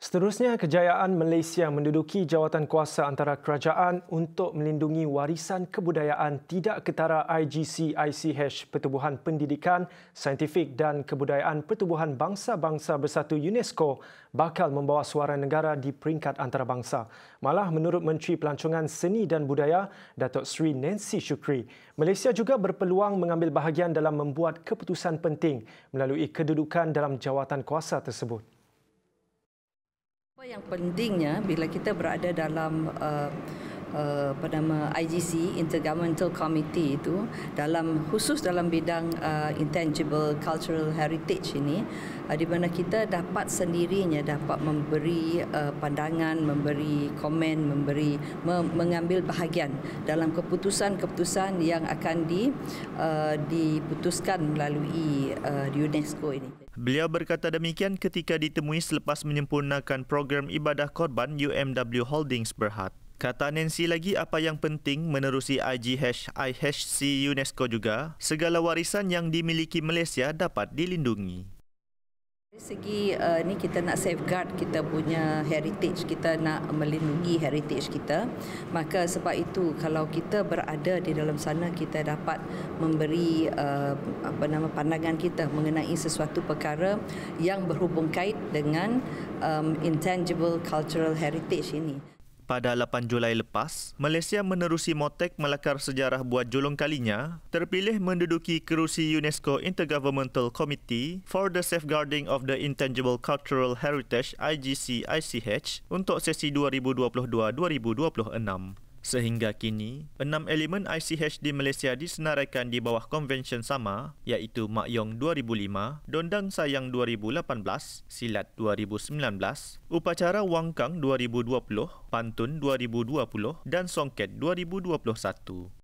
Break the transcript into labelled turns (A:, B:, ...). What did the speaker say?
A: Seterusnya, kejayaan Malaysia menduduki jawatan kuasa antara kerajaan untuk melindungi warisan kebudayaan tidak ketara IGC-ICH Pertubuhan Pendidikan, Saintifik dan Kebudayaan Pertubuhan Bangsa-Bangsa Bersatu UNESCO bakal membawa suara negara di peringkat antarabangsa. Malah menurut Menteri Pelancongan Seni dan Budaya, Datuk Sri Nancy Shukri, Malaysia juga berpeluang mengambil bahagian dalam membuat keputusan penting melalui kedudukan dalam jawatan kuasa tersebut
B: yang pentingnya bila kita berada dalam uh, apa uh, nama IGC Intergovernmental Committee itu dalam khusus dalam bidang uh, intangible cultural heritage ini uh, di mana kita dapat sendirinya dapat memberi uh, pandangan, memberi komen, memberi me- mengambil bahagian dalam keputusan-keputusan yang akan di uh, diputuskan melalui uh, UNESCO ini.
C: Beliau berkata demikian ketika ditemui selepas menyempurnakan program ibadah korban UMW Holdings Berhad. Kata Nancy lagi apa yang penting menerusi IGHIHC UNESCO juga, segala warisan yang dimiliki Malaysia dapat dilindungi.
B: Dari segi uh, ni kita nak safeguard kita punya heritage, kita nak melindungi heritage kita. Maka sebab itu kalau kita berada di dalam sana kita dapat memberi uh, apa nama pandangan kita mengenai sesuatu perkara yang berhubung kait dengan um, intangible cultural heritage ini
C: pada 8 Julai lepas, Malaysia menerusi Motek melakar sejarah buat julung kalinya terpilih menduduki kerusi UNESCO Intergovernmental Committee for the Safeguarding of the Intangible Cultural Heritage IGC-ICH untuk sesi 2022-2026. Sehingga kini, enam elemen ICHD Malaysia disenaraikan di bawah konvensyen sama iaitu Mak Yong 2005, Dondang Sayang 2018, Silat 2019, Upacara Wangkang 2020, Pantun 2020 dan Songket 2021.